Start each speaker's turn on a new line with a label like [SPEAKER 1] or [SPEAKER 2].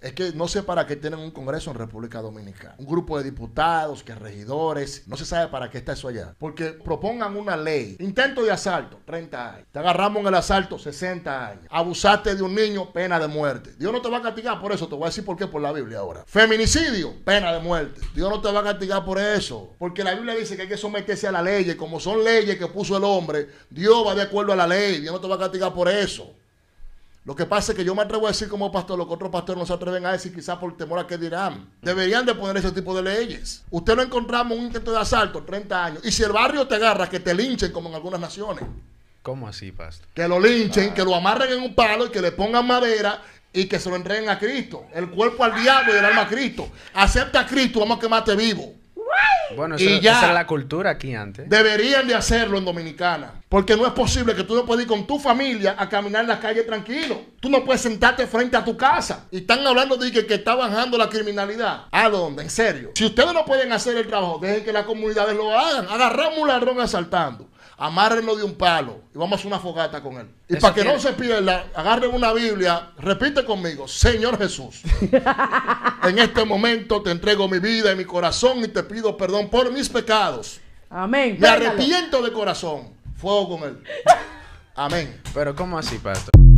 [SPEAKER 1] Es que no sé para qué tienen un congreso en República Dominicana. Un grupo de diputados, que regidores, no se sabe para qué está eso allá. Porque propongan una ley. Intento de asalto, 30 años. Te agarramos en el asalto, 60 años. Abusaste de un niño, pena de muerte. Dios no te va a castigar por eso, te voy a decir por qué por la Biblia ahora. Feminicidio, pena de muerte. Dios no te va a castigar por eso. Porque la Biblia dice que hay que someterse a la ley. Como son leyes que puso el hombre, Dios va de acuerdo a la ley. Dios no te va a castigar por eso. Lo que pasa es que yo me atrevo a decir como pastor lo que otros pastores no se atreven a decir, quizás por temor a que dirán. Deberían de poner ese tipo de leyes. Usted no encontramos un intento de asalto 30 años. Y si el barrio te agarra, que te linchen como en algunas naciones. ¿Cómo así, pastor? Que lo linchen, que lo amarren en un palo y que le pongan madera y que se lo entreguen a Cristo. El cuerpo al diablo y el alma a Cristo. Acepta a Cristo, vamos a quemarte vivo. Bueno, y ya la cultura aquí antes. Deberían de hacerlo en Dominicana. Porque no es posible que tú no puedas ir con tu familia a caminar en la calle tranquilo. Tú no puedes sentarte frente a tu casa. Y están hablando de que, que está bajando la criminalidad. ¿A dónde? En serio. Si ustedes no pueden hacer el trabajo, dejen que las comunidades lo hagan. Agarramos un ladrón asaltando amárrenlo de un palo y vamos a hacer una fogata con él. Y para que no se pierda, agarren una Biblia, repite conmigo, Señor Jesús, en este momento te entrego mi vida y mi corazón y te pido perdón por mis pecados. Amén. Me arrepiento de corazón. Fuego con él. Amén. Pero ¿cómo así, pastor?